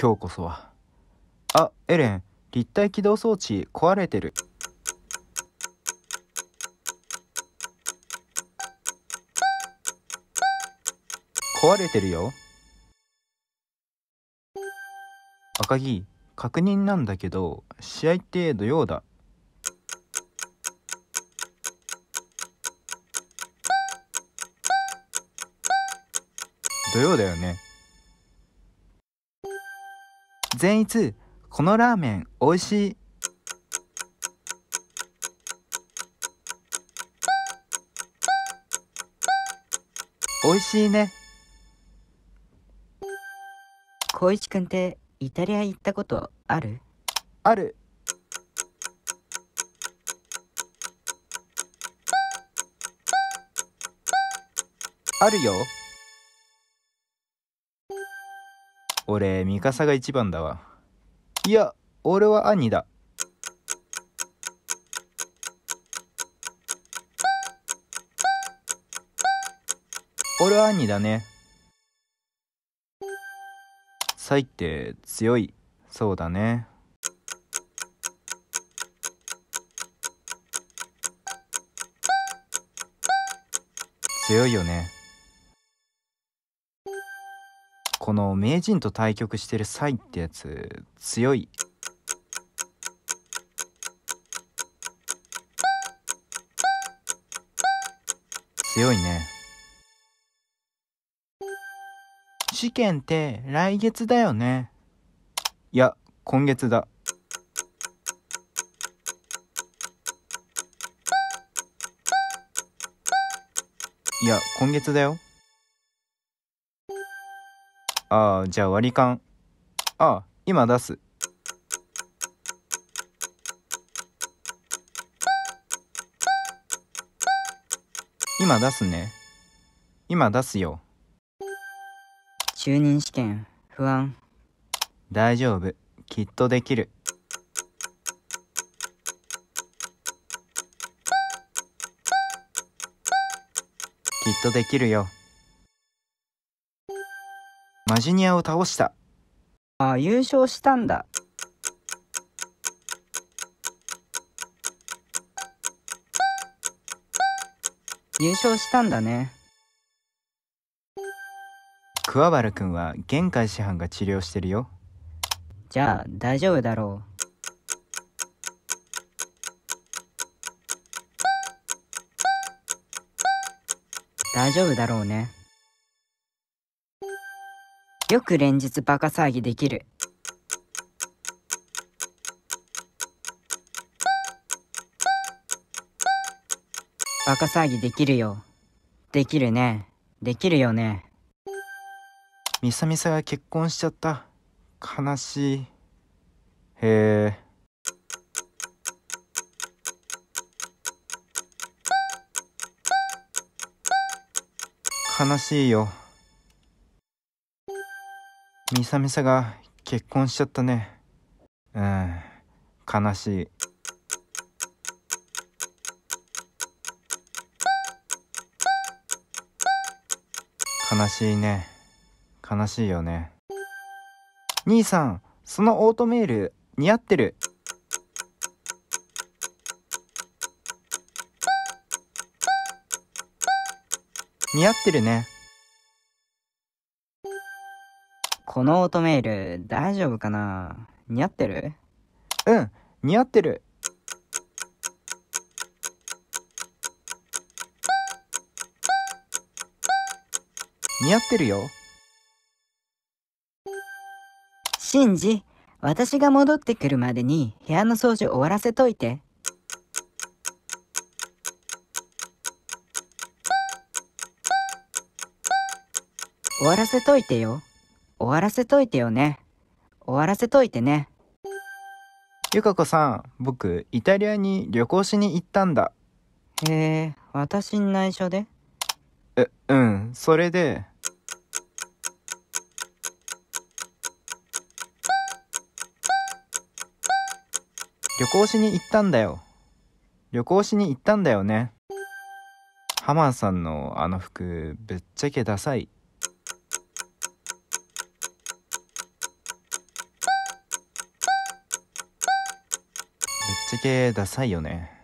今日こそはあエレン立体起動装置壊れてる壊れてるよ赤木確認なんだけど試合って土曜だ土曜だよね善逸このラーメン美味しい美味しいね小一くんってイタリア行ったことあるあるあるよ俺、ミカサが一番だわ。いや、俺は兄だ。俺は兄だね。サイって強い。そうだね。強いよね。この名人と対局してる際ってやつ強い強いね試験って来月だよねいや今月だいや今月だよああ、じゃあ割り勘。ああ、今出す。今出すね。今出すよ。就任試験、不安。大丈夫。きっとできる。きっとできるよ。マジニアを倒した。あ優勝したんだ。優勝したんだね。桑原君は玄海師範が治療してるよ。じゃあ大丈夫だろう。大丈夫だろうね。よく連日バカ騒ぎできるバカ騒ぎできるよできるねできるよねみさみさが結婚しちゃった悲しいへえ悲しいよみさみさが結婚しちゃったねうん悲しい悲しいね悲しいよね兄さんそのオートメール似合ってる似合ってるねこのオートメール大丈夫かな似合ってるうん似合ってる似合ってるよシンジ私が戻ってくるまでに部屋の掃除終わらせといて。終わらせといてよ。終わらせといてよね。終わらせといてね。ゆかこさん、僕、イタリアに旅行しに行ったんだ。へえ、私に内緒でえ、うん、それで。旅行しに行ったんだよ。旅行しに行ったんだよね。ハマーさんのあの服、ぶっちゃけダサい。っちゃけダサいよね